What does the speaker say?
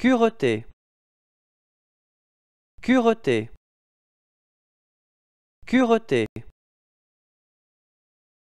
Cureté. Cureté. Cureté.